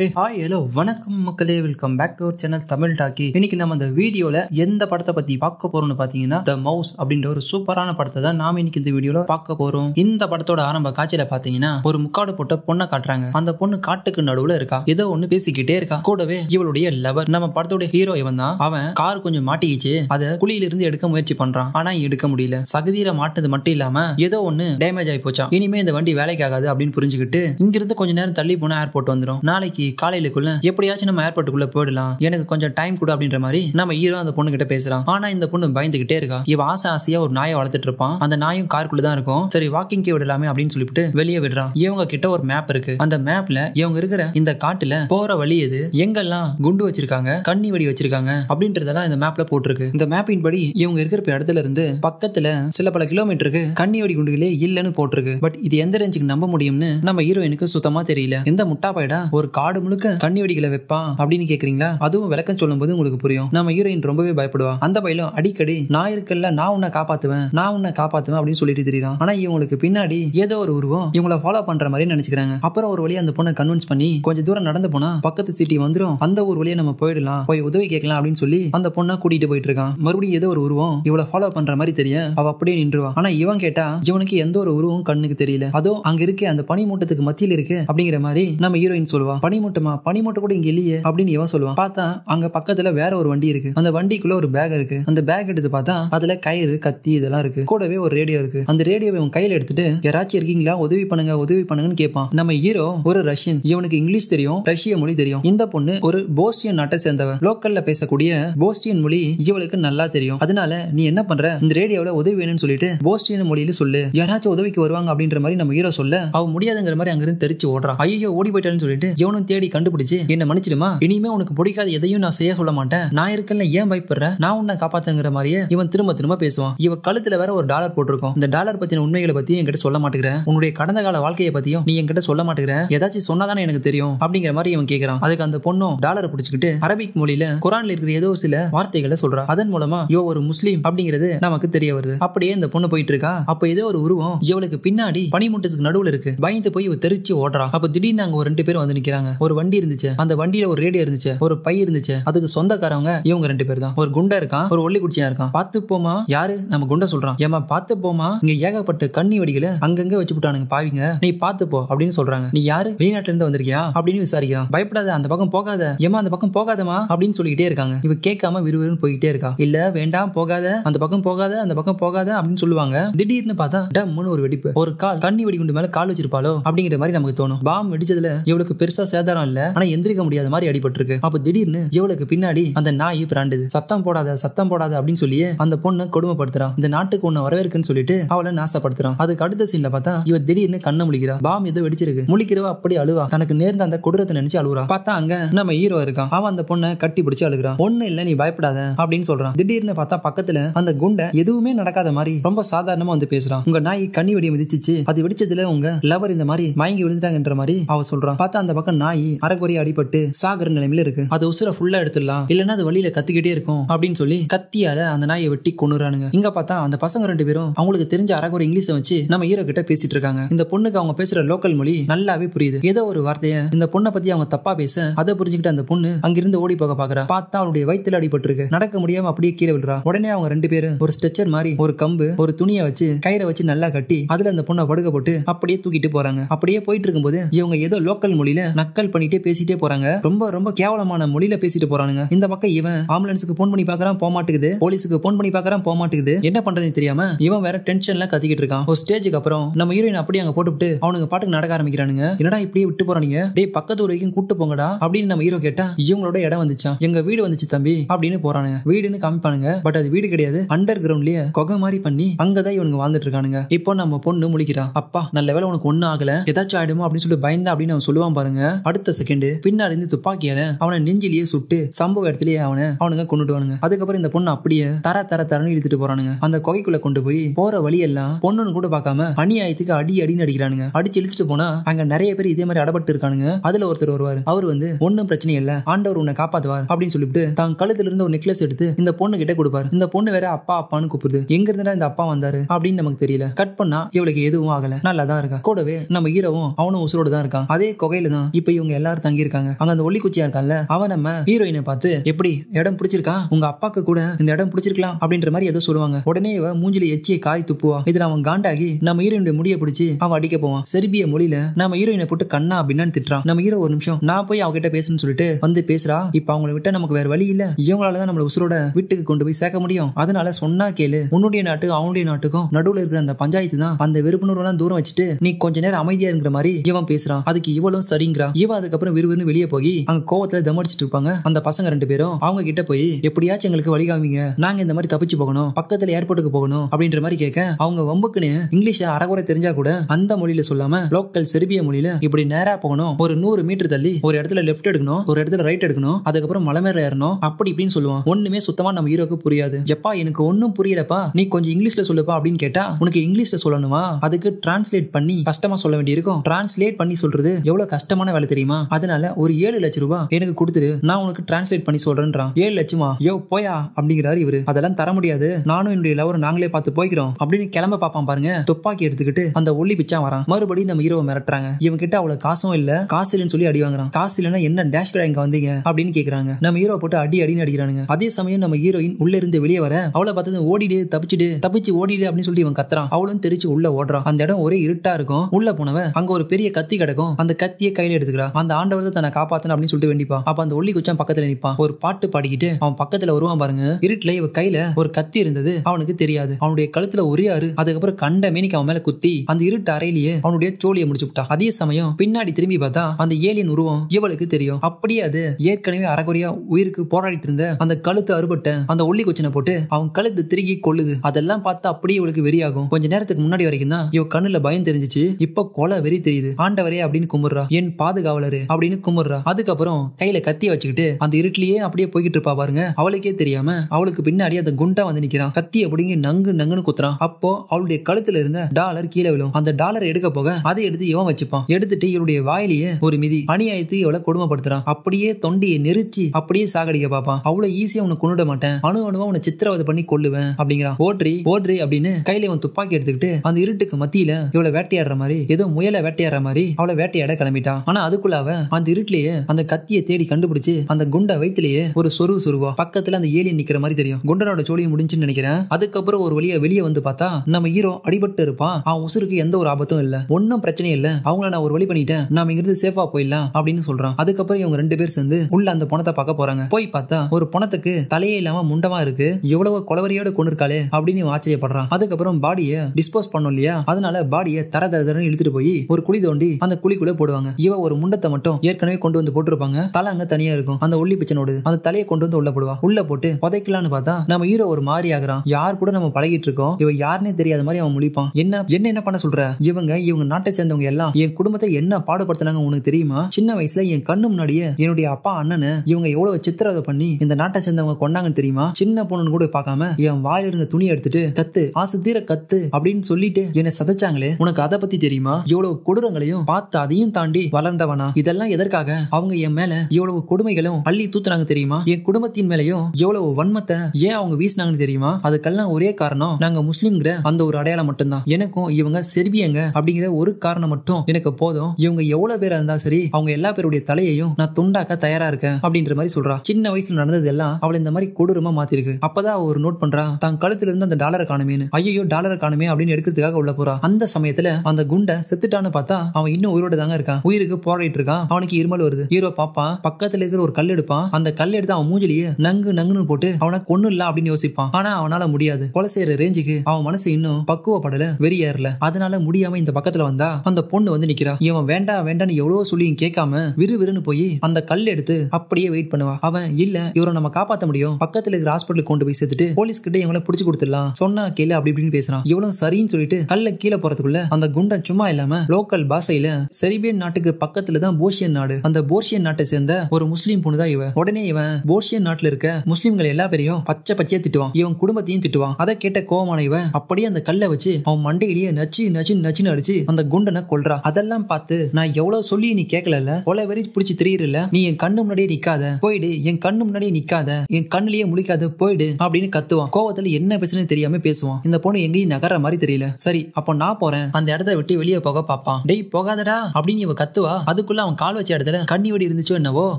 ஏ hi hello வணக்கம் மக்களே welcome back to our channel Tamil talkie இன்னைக்கு நம்ம அந்த வீடியோல எந்த படத்தை பத்தி பார்க்க போறோம்னு பாத்தீங்கன்னா த மவுஸ் அப்படின்ற ஒரு சூப்பரான படத்தை தான் நாம இன்னைக்கு இந்த வீடியோல பார்க்க போறோம் இந்த படத்தோட ஆரம்ப காட்சியில பாத்தீங்கன்னா ஒரு முக்காடு போட்ட பொண்ணை காட்டுறாங்க அந்த பொண்ணு காட்டுக்கு நடுவுல இருக்கா ஏதோ ஒண்ணு பேசிக்கிட்டே இருக்கா கூடவே இவளுடைய லவர் நம்ம படத்தோட ஹீரோ இவன் தான் அவன் கார் கொஞ்சம் மாட்டிக்கிச்சு அதை குழியிலிருந்து எடுக்க முயற்சி பண்றான் ஆனா எடுக்க முடியல சகதியில மாட்டினது மட்டும் இல்லாம ஏதோ ஒண்ணு டேமேஜ் ஆகி போச்சான் இனிமே இந்த வண்டி வேலைக்கு ஆகாது அப்படின்னு புரிஞ்சுக்கிட்டு இங்கிருந்து கொஞ்ச நேரம் தள்ளி போன ஏர்போர்ட் வந்துடும் நாளைக்கு காலையிலுக்குள்ள எப்படியாச்சும் நம்ம ஏர்போர்ட்டுக்குள்ள போயிடலாம் எனக்கு கொஞ்சம் டைம் கூட அப்படின்ற மாதிரி நம்ம ஹீரோ அந்த பொண்ணு கிட்ட பேசுறான் ஆனா இந்த பொண்ணு பயந்துகிட்டே இருக்கா இவ ஆசை ஆசையா ஒரு நாயை வளர்த்துட்டு இருப்பான் அந்த நாயும் காருக்குள்ள தான் இருக்கும் சரி வாக்கிங் கே விடலாமே அப்படின்னு சொல்லிட்டு வெளியே விடுறான் இவங்க கிட்ட ஒரு மேப் இருக்கு அந்த மேப்ல இவங்க இருக்கிற இந்த காட்டுல போற வழி எது எங்கெல்லாம் குண்டு வச்சிருக்காங்க கண்ணி வடி வச்சிருக்காங்க அப்படின்றதெல்லாம் இந்த மேப்ல போட்டிருக்கு இந்த மேப்பின் படி இவங்க இருக்கிற இடத்துல இருந்து பக்கத்துல சில பல கிலோமீட்டருக்கு கண்ணி வடி குண்டுகளே இல்லன்னு போட்டிருக்கு பட் இது எந்த ரேஞ்சுக்கு நம்ப முடியும்னு நம்ம ஹீரோயினுக்கு சுத்தமா தெரியல இந்த பாயிடா ஒரு காடு நாடு முழுக்க கண்ணி வெடிகளை வைப்பான் அப்படின்னு கேக்குறீங்களா அதுவும் விளக்கம் சொல்லும் போது உங்களுக்கு புரியும் நம்ம ஹீரோயின் ரொம்பவே பயப்படுவா அந்த பயிலும் அடிக்கடி நான் இருக்கல நான் உன்னை காப்பாத்துவேன் நான் உன்னை காப்பாத்துவேன் அப்படின்னு சொல்லிட்டு தெரியுறான் ஆனா இவங்களுக்கு பின்னாடி ஏதோ ஒரு உருவம் இவங்கள ஃபாலோ பண்ற மாதிரி நினைச்சுக்கிறாங்க அப்புறம் ஒரு வழியை அந்த பொண்ணை கன்வின்ஸ் பண்ணி கொஞ்சம் தூரம் நடந்து போனா பக்கத்து சிட்டி வந்துடும் அந்த ஊர் வழியை நம்ம போயிடலாம் போய் உதவி கேட்கலாம் அப்படின்னு சொல்லி அந்த பொண்ணை கூட்டிட்டு போயிட்டு இருக்கான் மறுபடியும் ஏதோ ஒரு உருவம் இவளை ஃபாலோ பண்ற மாதிரி தெரிய அவ அப்படியே நின்றுவா ஆனா இவன் கேட்டா இவனுக்கு எந்த ஒரு உருவம் கண்ணுக்கு தெரியல அதோ அங்க இருக்க அந்த பனி மூட்டத்துக்கு மத்தியில் இருக்கு அப்படிங்கிற மாதிரி நம்ம ஹீரோயின் சொல்லுவா பனி பனிமூட்டமா பனிமூட்டை கூட இங்க இல்லையே அப்படின்னு இவன் சொல்லுவான் பார்த்தா அங்க பக்கத்துல வேற ஒரு வண்டி இருக்கு அந்த வண்டிக்குள்ள ஒரு பேக் இருக்கு அந்த பேக் எடுத்து பார்த்தா அதுல கயிறு கத்தி இதெல்லாம் இருக்கு கூடவே ஒரு ரேடியோ இருக்கு அந்த ரேடியோவை இவன் கையில எடுத்துட்டு யாராச்சும் இருக்கீங்களா உதவி பண்ணுங்க உதவி பண்ணுங்கன்னு கேட்பான் நம்ம ஹீரோ ஒரு ரஷ்யன் இவனுக்கு இங்கிலீஷ் தெரியும் ரஷ்ய மொழி தெரியும் இந்த பொண்ணு ஒரு போஸ்டியன் நாட்டை சேர்ந்தவ லோக்கல்ல பேசக்கூடிய போஸ்டியன் மொழி இவளுக்கு நல்லா தெரியும் அதனால நீ என்ன பண்ற இந்த ரேடியோவில் உதவி வேணும்னு சொல்லிட்டு போஸ்டியன் மொழியில சொல்லு யாராச்சும் உதவிக்கு வருவாங்க அப்படின்ற மாதிரி நம்ம ஹீரோ சொல்ல அவ முடியாதுங்கிற மாதிரி அங்கிருந்து தெரிச்சு ஓடுறான் ஐயோ ஓடி போயிட்டான்னு சொல்லிட்டு இவனும் தேடி கண்டுபிடிச்சு என்ன மன்னிச்சிடுமா இனிமே உனக்கு பிடிக்காத எதையும் நான் செய்ய சொல்ல மாட்டேன் நான் இருக்கல ஏன் பயப்படுற நான் உன்னை காப்பாத்துங்கிற மாதிரியே இவன் திரும்ப திரும்ப பேசுவான் இவன் கழுத்துல வேற ஒரு டாலர் போட்டிருக்கோம் இந்த டாலர் பத்தின உண்மைகளை பத்தி என்கிட்ட சொல்ல மாட்டேங்கிற உன்னுடைய கடந்த கால வாழ்க்கையை பத்தியும் நீ என்கிட்ட சொல்ல மாட்டேங்கிற ஏதாச்சும் சொன்னாதானே எனக்கு தெரியும் அப்படிங்கிற மாதிரி இவன் கேட்கறான் அதுக்கு அந்த பொண்ணும் டாலர் பிடிச்சிக்கிட்டு அரபிக் மொழியில குரான்ல இருக்கிற ஏதோ சில வார்த்தைகளை சொல்றா அதன் மூலமா இவ ஒரு முஸ்லீம் அப்படிங்கிறது நமக்கு தெரிய வருது அப்படியே இந்த பொண்ணு போயிட்டு இருக்கா அப்ப ஏதோ ஒரு உருவம் இவளுக்கு பின்னாடி பனிமூட்டத்துக்கு நடுவுல இருக்கு பயந்து போய் இவ தெரிச்சு ஓடுறா அப்ப திடீர்னு அங்க ஒரு ரெண்டு பேரும் வந்து நிக்கிறாங்க ஒரு வண்டி இருந்துச்சு அந்த வண்டியில ஒரு ரேடியோ இருந்துச்சு ஒரு பை இருந்துச்சு அதுக்கு சொந்தக்காரவங்க இவங்க ரெண்டு பேர் தான் ஒரு குண்டா இருக்கான் ஒரு ஒல்லி குடிச்சியா இருக்கான் பார்த்து போமா யாரு நம்ம குண்டை சொல்றான் ஏமா பார்த்து போமா இங்க ஏகப்பட்ட கண்ணி வடிகளை அங்கங்க வச்சு விட்டானுங்க பாவிங்க நீ பார்த்து போ அப்படின்னு சொல்றாங்க நீ யாரு வெளிநாட்டுல இருந்து வந்திருக்கியா அப்படின்னு விசாரிக்கிறான் பயப்படாத அந்த பக்கம் போகாத ஏமா அந்த பக்கம் போகாதமா அப்படின்னு சொல்லிக்கிட்டே இருக்காங்க இவ கேட்காம விறுவிறுன்னு போயிட்டே இருக்கா இல்ல வேண்டாம் போகாத அந்த பக்கம் போகாத அந்த பக்கம் போகாத அப்படின்னு சொல்லுவாங்க திடீர்னு பார்த்தா டம்னு ஒரு வெடிப்பு ஒரு கால் கண்ணி வடிகுண்டு மேல கால் வச்சிருப்பாளோ அப்படிங்கிற மாதிரி நமக்கு தோணும் பாம் வெடிச்சதுல இவளுக்கு பெருசா சேத தரம் இல்ல ஆனா எந்திரிக்க முடியாத மாதிரி இருக்கு அப்ப திடீர்னு ஜெவலுக்கு பின்னாடி அந்த நாய் பிராண்டுது சத்தம் போடாத சத்தம் போடாத அப்படின்னு சொல்லி அந்த பொண்ணு கொடுமைப்படுத்துறான் இந்த நாட்டுக்கு உன்ன வரவேற்குன்னு சொல்லிட்டு அவளை நாசப்படுத்துறான் அதுக்கு அடுத்த சீன்ல பார்த்தா இவ திடீர்னு கண்ணை முழிக்கிறா பாம் ஏதோ வெடிச்சிருக்கு முழிக்கிறவ அப்படி அழுவா தனக்கு நேர்ந்த அந்த கொடூரத்தை நினைச்சு அழுகுறா பார்த்தா அங்க நம்ம ஹீரோ இருக்கான் அவன் அந்த பொண்ணை கட்டி பிடிச்சு அழுகுறான் ஒண்ணு இல்ல நீ பயப்படாத அப்படின்னு சொல்றான் திடீர்னு பார்த்தா பக்கத்துல அந்த குண்டை எதுவுமே நடக்காத மாதிரி ரொம்ப சாதாரணமா வந்து பேசுறான் உங்க நாய் கண்ணி வெடி மிதிச்சிச்சு அது வெடிச்சதுல உங்க லவர் இந்த மாதிரி மயங்கி விழுந்துட்டாங்கன்ற மாதிரி அவ சொல்றான் பார்த்தா அந்த பக்கம் நாய் ஆகி அரைக்குறைய அடிபட்டு சாகர நிலைமையில இருக்கு அது உசுர ஃபுல்லா எடுத்துடலாம் இல்லன்னா அது வழியில கத்திக்கிட்டே இருக்கும் அப்படின்னு சொல்லி கத்தியால அந்த நாயை வெட்டி கொண்டுறானுங்க இங்க பார்த்தா அந்த பசங்க ரெண்டு பேரும் அவங்களுக்கு தெரிஞ்ச அரைக்குறை இங்கிலீஷை வச்சு நம்ம ஹீரோ கிட்ட பேசிட்டு இருக்காங்க இந்த பொண்ணுக்கு அவங்க பேசுற லோக்கல் மொழி நல்லாவே புரியுது ஏதோ ஒரு வார்த்தைய இந்த பொண்ணை பத்தி அவங்க தப்பா பேச அதை புரிஞ்சுக்கிட்டு அந்த பொண்ணு அங்கிருந்து ஓடி போக பாக்குறா பார்த்தா அவளுடைய வயிற்றுல இருக்கு நடக்க முடியாம அப்படியே கீழே விழுறா உடனே அவங்க ரெண்டு பேரும் ஒரு ஸ்ட்ரெச்சர் மாதிரி ஒரு கம்பு ஒரு துணியை வச்சு கயிறை வச்சு நல்லா கட்டி அதுல அந்த பொண்ணை வடுக போட்டு அப்படியே தூக்கிட்டு போறாங்க அப்படியே போயிட்டு இருக்கும்போது இவங்க ஏதோ லோக்கல் மொழியில நக்கல் பண்ணிட்டே பேசிட்டே போறாங்க ரொம்ப ரொம்ப கேவலமான மொழியில பேசிட்டு போறானுங்க இந்த பக்கம் இவன் ஆம்புலன்ஸுக்கு போன் பண்ணி பாக்குறான் போக மாட்டேங்குது போலீஸுக்கு போன் பண்ணி பாக்குறான் போக மாட்டேங்குது என்ன பண்றதுன்னு தெரியாம இவன் வேற டென்ஷன்ல கத்திக்கிட்டு இருக்கான் ஒரு ஸ்டேஜுக்கு அப்புறம் நம்ம ஹீரோயின் அப்படியே அங்க போட்டுவிட்டு அவனுங்க பாட்டுக்கு நடக்க ஆரம்பிக்கிறானுங்க என்னடா இப்படியே விட்டு போறானுங்க டே பக்கத்து ஒரு வரைக்கும் கூட்டு போங்கடா அப்படின்னு நம்ம ஹீரோ கேட்டா இவங்களோட இடம் வந்துச்சான் எங்க வீடு வந்துச்சு தம்பி அப்படின்னு போறானுங்க வீடுன்னு காமிப்பானுங்க பட் அது வீடு கிடையாது அண்டர் கிரவுண்ட்லயே கொகை மாதிரி பண்ணி அங்கதான் இவனுக்கு வாழ்ந்துட்டு இருக்கானுங்க இப்போ நம்ம பொண்ணு முடிக்கிறான் அப்பா நல்ல வேலை உனக்கு ஒண்ணு ஆகல ஏதாச்சும் ஆயிடுமோ அப்படின்னு சொல்லி பயந்தா அப்படின்னு அவன் சொல்லுவான் பாருங்க அடுத்து அடுத்த செகண்ட் பின்னாடி இருந்து துப்பாக்கியால அவனை நெஞ்சிலேயே சுட்டு சம்பவ இடத்துலயே அவனை அவனுங்க கொண்டுட்டு வானுங்க அதுக்கப்புறம் இந்த பொண்ணு அப்படியே தர தர தரன்னு இழுத்துட்டு போறானுங்க அந்த கொகைக்குள்ள கொண்டு போய் போற வழியெல்லாம் பொண்ணுன்னு கூட பார்க்காம அநியாயத்துக்கு அடி அடின்னு அடிக்கிறானுங்க அடிச்சு இழுத்துட்டு போனா அங்க நிறைய பேர் இதே மாதிரி அடப்பட்டு இருக்கானுங்க அதுல ஒருத்தர் வருவார் அவர் வந்து ஒன்னும் பிரச்சனை இல்ல ஆண்டவர் உன்னை காப்பாத்துவார் அப்படின்னு சொல்லிட்டு தான் கழுத்துல இருந்து ஒரு நெக்லஸ் எடுத்து இந்த பொண்ணு கிட்ட கொடுப்பாரு இந்த பொண்ணு வேற அப்பா அப்பான்னு கூப்பிடுது எங்க இருந்தா இந்த அப்பா வந்தாரு அப்படின்னு நமக்கு தெரியல கட் பண்ணா இவளுக்கு எதுவும் ஆகல நல்லா தான் இருக்கா கூடவே நம்ம ஈரவும் அவனும் உசுரோடு தான் இருக்கான் அதே கொகையில தான் இப்ப இவங்க இவங்க எல்லாரும் தங்கியிருக்காங்க அங்க அந்த குச்சியா இருக்கான்ல அவன் நம்ம ஹீரோயினை பார்த்து எப்படி இடம் பிடிச்சிருக்கா உங்க அப்பாக்கு கூட இந்த இடம் பிடிச்சிருக்கலாம் அப்படின்ற மாதிரி ஏதோ சொல்லுவாங்க உடனே இவன் மூஞ்சில எச்சிய காய் துப்புவா இதுல அவன் காண்டாகி நம்ம ஹீரோயினுடைய முடிய பிடிச்சி அவன் அடிக்க போவான் செர்பிய மொழியில நம்ம ஹீரோயினை போட்டு கண்ணா அப்படின்னு திட்டுறான் நம்ம ஹீரோ ஒரு நிமிஷம் நான் போய் அவகிட்ட பேசணும்னு சொல்லிட்டு வந்து பேசுறா இப்ப அவங்களை விட்ட நமக்கு வேற வழி இல்ல இவங்களால தான் நம்மள உசுரோட வீட்டுக்கு கொண்டு போய் சேர்க்க முடியும் அதனால சொன்னா கேளு உன்னுடைய நாட்டு அவனுடைய நாட்டுக்கும் நடுவுல இருக்கிற அந்த பஞ்சாயத்து தான் அந்த விருப்புணர்வு எல்லாம் தூரம் வச்சுட்டு நீ கொஞ்ச நேரம் அமைதியா இருக்கிற மாதிரி இவன் பேசுறான் அதுக்கு இவளும் சரிங்கிறா அதுக்கப்புறம் விறுவிறுன்னு வெளியே போய் அங்க கோவத்துல தமடிச்சிட்டு இருப்பாங்க அந்த பசங்க ரெண்டு பேரும் அவங்க கிட்ட போய் எப்படியாச்சும் எங்களுக்கு வழிகாமிங்க நாங்க இந்த மாதிரி தப்பிச்சு போகணும் பக்கத்துல ஏர்போர்ட்டுக்கு போகணும் அப்படின்ற மாதிரி கேட்க அவங்க வம்புக்குன்னு இங்கிலீஷ் அறகுறை தெரிஞ்சா கூட அந்த மொழியில சொல்லாம லோக்கல் செருபிய மொழியில இப்படி நேரா போகணும் ஒரு நூறு மீட்டர் தள்ளி ஒரு இடத்துல லெஃப்ட் எடுக்கணும் ஒரு இடத்துல ரைட் எடுக்கணும் அதுக்கப்புறம் மலை மேல ஏறணும் அப்படி இப்படின்னு சொல்லுவான் ஒண்ணுமே சுத்தமா நம்ம ஹீரோக்கு புரியாது எப்பா எனக்கு ஒன்னும் புரியலப்பா நீ கொஞ்சம் இங்கிலீஷ்ல சொல்லுப்பா அப்படின்னு கேட்டா உனக்கு இங்கிலீஷ்ல சொல்லணுமா அதுக்கு டிரான்ஸ்லேட் பண்ணி கஷ்டமா சொல்ல வேண்டியிருக்கும் டிரான்ஸ்லேட் பண்ணி சொல்றது எவ்வளவு கஷ்டமான வேலை தெரியும் தெரியுமா அதனால ஒரு ஏழு லட்சம் ரூபாய் எனக்கு கொடுத்துரு நான் உனக்கு டிரான்ஸ்லேட் பண்ணி சொல்றேன்றான் ஏழு லட்சமா யோ போயா அப்படிங்கிறாரு இவரு அதெல்லாம் தர முடியாது நானும் என்னுடைய லவர் நாங்களே பார்த்து போய்க்கிறோம் அப்படின்னு கிளம்ப பாப்பான் பாருங்க துப்பாக்கி எடுத்துக்கிட்டு அந்த ஒல்லி பிச்சா வரான் மறுபடியும் நம்ம ஹீரோவை மிரட்டுறாங்க இவன் கிட்ட அவ்வளவு காசும் இல்ல காசு இல்லைன்னு சொல்லி அடி வாங்குறான் காசு இல்லைன்னா என்ன டேஷ் கடை இங்க வந்தீங்க அப்படின்னு கேக்குறாங்க நம்ம ஹீரோ போட்டு அடி அடின்னு அடிக்கிறானுங்க அதே சமயம் நம்ம ஹீரோயின் உள்ள இருந்து வெளியே வர அவளை பார்த்து ஓடிடு தப்பிச்சுடு தப்பிச்சு ஓடிடு அப்படின்னு சொல்லி இவன் கத்துறான் அவளும் தெரிச்சு உள்ள ஓடுறான் அந்த இடம் ஒரே இருட்டா இருக்கும் உள்ள போனவ அங்க ஒரு பெரிய கத்தி கிடக்கும் அந்த கத்தியை கையில எடுத்துக்கிறான் அந்த ஆண்டவர் தன்னை காப்பாத்தணும் அப்படின்னு சொல்லிட்டு வேண்டிப்பா அப்ப அந்த ஒல்லி குச்சான் பக்கத்துல நிப்பான் ஒரு பாட்டு பாடிக்கிட்டு அவன் பக்கத்துல வருவான் பாருங்க இருட்டுல இவ கையில ஒரு கத்தி இருந்தது அவனுக்கு தெரியாது அவனுடைய கழுத்துல ஒரே ஆறு அதுக்கப்புறம் கண்ட மீனிக்கு அவன் மேல குத்தி அந்த இருட்டு அறையிலேயே அவனுடைய சோழியை முடிச்சு அதே சமயம் பின்னாடி திரும்பி பார்த்தா அந்த ஏலியன் உருவம் இவளுக்கு தெரியும் அப்படியே அது ஏற்கனவே அறகுறையா உயிருக்கு போராடிட்டு இருந்த அந்த கழுத்து அறுபட்ட அந்த ஒல்லி குச்சனை போட்டு அவன் கழுத்து திருகி கொள்ளுது அதெல்லாம் பார்த்து அப்படியே இவளுக்கு வெறியாகும் கொஞ்ச நேரத்துக்கு முன்னாடி வரைக்கும் தான் இவ கண்ணுல பயம் தெரிஞ்சிச்சு இப்ப கொலை வெறி தெரியுது ஆண்டவரே அப்படின்னு கும்பிடுறா என் பாதுகாவல் காவலரு அப்படின்னு கும்பிடுறா அதுக்கப்புறம் கையில கத்திய வச்சுக்கிட்டு அந்த இருட்டிலேயே அப்படியே போய்கிட்டு இருப்பா பாருங்க அவளுக்கே தெரியாம அவளுக்கு பின்னாடி அந்த குண்டா வந்து நிக்கிறான் கத்திய பிடிங்கி நங்கு நங்குன்னு குத்துறான் அப்போ அவளுடைய கழுத்துல இருந்த டாலர் கீழே விழும் அந்த டாலர் எடுக்க போக அதை எடுத்து இவன் வச்சுப்பான் எடுத்துட்டு இவருடைய வாயிலேயே ஒரு மிதி அநியாயத்து இவளை கொடுமைப்படுத்துறான் அப்படியே தொண்டியை நெரிச்சு அப்படியே சாகடிக்க பாப்பான் அவ்வளவு ஈஸியா உனக்கு கொண்டுட மாட்டேன் அணு அணுவா உன்னை சித்திரவதை பண்ணி கொள்ளுவேன் அப்படிங்கிறான் ஓட்ரி ஓட்ரி அப்படின்னு கையில இவன் துப்பாக்கி எடுத்துக்கிட்டு அந்த இருட்டுக்கு மத்தியில இவளை வேட்டையாடுற மாதிரி ஏதோ முயல வேட்டையாடுற மாதிரி அவளை வேட்டையாட கிளம்பிட்டான் ஆனா அதுக்குள்ள ட்ரூகுலாவை அந்த இருட்டிலேயே அந்த கத்தியை தேடி கண்டுபிடிச்சு அந்த குண்ட வயிற்றுலயே ஒரு சொரு சொருவா பக்கத்துல அந்த ஏலியன் நிக்கிற மாதிரி தெரியும் குண்டனோட சோழியம் முடிஞ்சுன்னு நினைக்கிறேன் அதுக்கப்புறம் ஒரு வழியா வெளியே வந்து பார்த்தா நம்ம ஹீரோ அடிபட்டு இருப்பான் அவன் உசுருக்கு எந்த ஒரு ஆபத்தும் இல்ல ஒன்னும் பிரச்சனை இல்ல அவங்கள நான் ஒரு வழி பண்ணிட்டேன் நாம இங்கிருந்து சேஃபா போயிடலாம் அப்படின்னு சொல்றான் அதுக்கப்புறம் இவங்க ரெண்டு பேர் சேர்ந்து உள்ள அந்த பணத்தை பார்க்க போறாங்க போய் பார்த்தா ஒரு பணத்துக்கு தலையே இல்லாம முண்டமா இருக்கு எவ்வளவு கொலவரியோட கொண்டு இருக்காளே அப்படின்னு ஆச்சரியப்படுறான் அதுக்கப்புறம் பாடியை டிஸ்போஸ் பண்ணும் இல்லையா அதனால பாடியை தர தரன்னு இழுத்துட்டு போய் ஒரு குழி தோண்டி அந்த குழிக்குள்ள போடுவாங்க இவ ஒரு முண்டை முகத்தை மட்டும் ஏற்கனவே கொண்டு வந்து போட்டிருப்பாங்க தலை அங்க தனியா இருக்கும் அந்த ஒல்லி பிச்சனோடு அந்த தலையை கொண்டு வந்து உள்ள போடுவா உள்ள போட்டு புதைக்கலாம்னு பார்த்தா நம்ம ஹீரோ ஒரு மாறி ஆகிறான் யார் கூட நம்ம பழகிட்டு இருக்கோம் இவ யாருன்னே தெரியாத மாதிரி அவன் முழிப்பான் என்ன என்ன என்ன பண்ண சொல்ற இவங்க இவங்க நாட்டை சேர்ந்தவங்க எல்லாம் என் குடும்பத்தை என்ன பாடுபடுத்தினாங்க உனக்கு தெரியுமா சின்ன வயசுல என் கண்ணு முன்னாடியே என்னுடைய அப்பா அண்ணனு இவங்க எவ்வளவு சித்திரவதை பண்ணி இந்த நாட்டை சேர்ந்தவங்க கொண்டாங்கன்னு தெரியுமா சின்ன பொண்ணுன்னு கூட பார்க்காம என் வாயில இருந்த துணி எடுத்துட்டு கத்து ஆசை தீர கத்து அப்படின்னு சொல்லிட்டு என்னை சதைச்சாங்களே உனக்கு அதை பத்தி தெரியுமா இவ்வளவு கொடூரங்களையும் பார்த்து அதையும் தாண்டி வளர்ந்தவனா இதெல்லாம் எதற்காக அவங்க என் மேல எவ்வளவு கொடுமைகளும் அள்ளி தூத்துனாங்க தெரியுமா என் குடும்பத்தின் மேலயும் எவ்வளவு வன்மத்தை ஏன் அவங்க வீசினாங்கன்னு தெரியுமா அதுக்கெல்லாம் ஒரே காரணம் நாங்க முஸ்லீம்ங்கிற அந்த ஒரு அடையாளம் மட்டும்தான் எனக்கும் இவங்க செர்பியங்க அப்படிங்கிற ஒரு காரணம் மட்டும் எனக்கு போதும் இவங்க எவ்வளவு பேரா இருந்தாலும் சரி அவங்க எல்லா பேருடைய தலையையும் நான் துண்டாக்க தயாரா இருக்கேன் அப்படின்ற மாதிரி சொல்றா சின்ன வயசுல நடந்தது எல்லாம் அவள் இந்த மாதிரி கொடூரமா மாத்திருக்கு அப்பதான் ஒரு நோட் பண்றா தான் கழுத்துல இருந்து அந்த டாலர் காணுமேனு ஐயோ டாலர் காணுமே அப்படின்னு எடுக்கிறதுக்காக உள்ள போறா அந்த சமயத்துல அந்த குண்டை செத்துட்டான்னு பார்த்தா அவன் இன்னும் உயிரோட தாங்க இருக்கான் உயிருக்கு போராடிட்டு இருக்கான் அவனுக்கு இருமல் வருது ஹீரோ பாப்பான் பக்கத்துல இருக்கிற ஒரு கல் எடுப்பான் அந்த கல் எடுத்து அவன் மூஞ்சிலேயே நங்கு நங்குன்னு போட்டு அவனை கொண்டு இல்ல அப்படின்னு யோசிப்பான் ஆனா அவனால முடியாது கொலை செய்யற ரேஞ்சுக்கு அவன் மனசு இன்னும் பக்குவப்படல வெறியேறல அதனால முடியாம இந்த பக்கத்துல வந்தா அந்த பொண்ணு வந்து நிக்கிறா இவன் வேண்டா வேண்டாம்னு எவ்வளவு சொல்லியும் கேட்காம விறு விறுன்னு போய் அந்த கல் எடுத்து அப்படியே வெயிட் பண்ணுவா அவன் இல்ல இவரை நம்ம காப்பாத்த முடியும் பக்கத்துல இருக்கிற ஹாஸ்பிட்டலுக்கு கொண்டு போய் சேர்த்துட்டு போலீஸ் கிட்ட இவங்களை பிடிச்சு கொடுத்துடலாம் சொன்னா கேளு அப்படி இப்படின்னு பேசுறான் இவ்வளவு சரின்னு சொல்லிட்டு கல்ல கீழே போறதுக்குள்ள அந்த குண்டன் சும்மா இல்லாம லோக்கல் பாஷையில செரிபியன் நாட்டுக்கு பக்கத்துல தான் தான் போர்ஷியன் நாடு அந்த போர்ஷியன் நாட்டை சேர்ந்த ஒரு முஸ்லீம் பொண்ணு தான் இவன் உடனே இவன் போர்ஷியன் நாட்டுல இருக்க முஸ்லீம்கள் எல்லா பேரையும் பச்சை பச்சையா திட்டுவான் இவன் குடும்பத்தையும் திட்டுவான் அதை கேட்ட கோவமான இவன் அப்படியே அந்த கல்லை வச்சு அவன் மண்டையிலேயே நச்சு நச்சு நச்சுன்னு அடிச்சு அந்த குண்டனை கொல்றான் அதெல்லாம் பார்த்து நான் எவ்வளவு சொல்லி நீ கேட்கல கொலை வெறி பிடிச்சி தெரியல நீ என் கண்ணு முன்னாடியே நிக்காத போயிடு என் கண்ணு முன்னாடியே நிக்காத என் கண்ணுலயே முழிக்காத போயிடு அப்படின்னு கத்துவான் கோவத்துல என்ன பிரச்சனை தெரியாம பேசுவான் இந்த பொண்ணு எங்கேயும் நகர மாதிரி தெரியல சரி அப்போ நான் போறேன் அந்த இடத்த விட்டு வெளியே போக பாப்பான் டெய் போகாதடா அப்படின்னு இவ கத்துவா அதுக்கு அதுக்குள்ள அவன் கால் வச்ச இடத்துல கண்ணி வெடி இருந்துச்சோ என்னவோ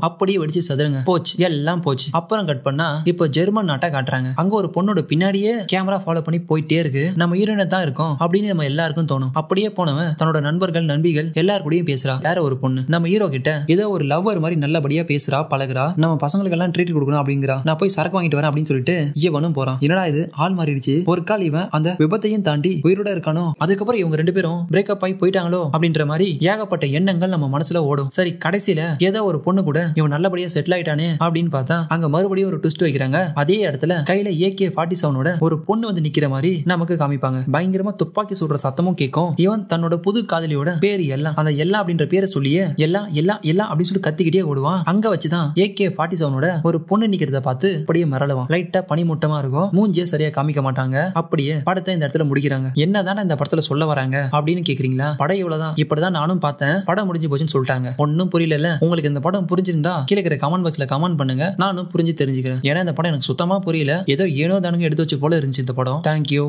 அப்படியே வெடிச்சு சதுருங்க போச்சு எல்லாம் போச்சு அப்புறம் கட் பண்ணா இப்போ ஜெர்மன் நாட்டை காட்டுறாங்க அங்க ஒரு பொண்ணோட பின்னாடியே கேமரா ஃபாலோ பண்ணி போயிட்டே இருக்கு நம்ம ஹீரோயினை தான் இருக்கோம் அப்படின்னு நம்ம எல்லாருக்கும் தோணும் அப்படியே போனவன் தன்னோட நண்பர்கள் நண்பிகள் எல்லாரு கூடயும் பேசுறா வேற ஒரு பொண்ணு நம்ம ஹீரோ கிட்ட ஏதோ ஒரு லவ்வர் மாதிரி நல்லபடியா பேசுறா பழகுறா நம்ம பசங்களுக்கு எல்லாம் ட்ரீட் கொடுக்கணும் அப்படிங்கிறா நான் போய் சரக்கு வாங்கிட்டு வரேன் அப்படின்னு சொல்லிட்டு இவனும் போறான் என்னடா இது ஆள் மாறிடுச்சு ஒரு கால் இவன் அந்த விபத்தையும் தாண்டி உயிரோட இருக்கானோ அதுக்கப்புறம் இவங்க ரெண்டு பேரும் பிரேக்கப் ஆகி போயிட்டாங்களோ அப்படின்ற மாதிரி ஏகப்பட்ட எண்ணங்கள் நம்ம மனசுல தான் ஓடும் சரி கடைசியில ஏதோ ஒரு பொண்ணு கூட இவன் நல்லபடியா செட்டில் ஆயிட்டானே அப்படின்னு பார்த்தா அங்க மறுபடியும் ஒரு ட்விஸ்ட் வைக்கிறாங்க அதே இடத்துல கையில ஏகே ஃபார்ட்டி செவனோட ஒரு பொண்ணு வந்து நிக்கிற மாதிரி நமக்கு காமிப்பாங்க பயங்கரமா துப்பாக்கி சுடுற சத்தமும் கேட்கும் இவன் தன்னோட புது காதலியோட பேரு எல்லாம் அந்த எல்லா அப்படின்ற பேரை சொல்லியே எல்லா எல்லா எல்லா அப்படின்னு சொல்லி கத்திக்கிட்டே ஓடுவான் அங்க வச்சுதான் ஏகே ஃபார்ட்டி செவனோட ஒரு பொண்ணு நிக்கிறத பார்த்து அப்படியே மரளவான் லைட்டா பனிமூட்டமா இருக்கும் மூஞ்சிய சரியா காமிக்க மாட்டாங்க அப்படியே படத்தை இந்த இடத்துல முடிக்கிறாங்க என்னதான இந்த படத்துல சொல்ல வராங்க அப்படின்னு கேக்குறீங்களா படம் இவ்வளவுதான் இப்படிதான் நானும் பார்த்தேன் படம் முடிஞ்சு போச்சுன்னு சொல்லிட்டேன் விட்டாங்க ஒன்னும் புரியல உங்களுக்கு இந்த படம் புரிஞ்சிருந்தா கீழே கமெண்ட் பாக்ஸ்ல கமெண்ட் பண்ணுங்க நானும் புரிஞ்சு தெரிஞ்சுக்கிறேன் ஏன்னா இந்த படம் எனக்கு சுத்தமா புரியல ஏதோ ஏனோ தானுங்க எடுத்து வச்சு போல இருந்துச்சு இந்த படம் தேங்க்யூ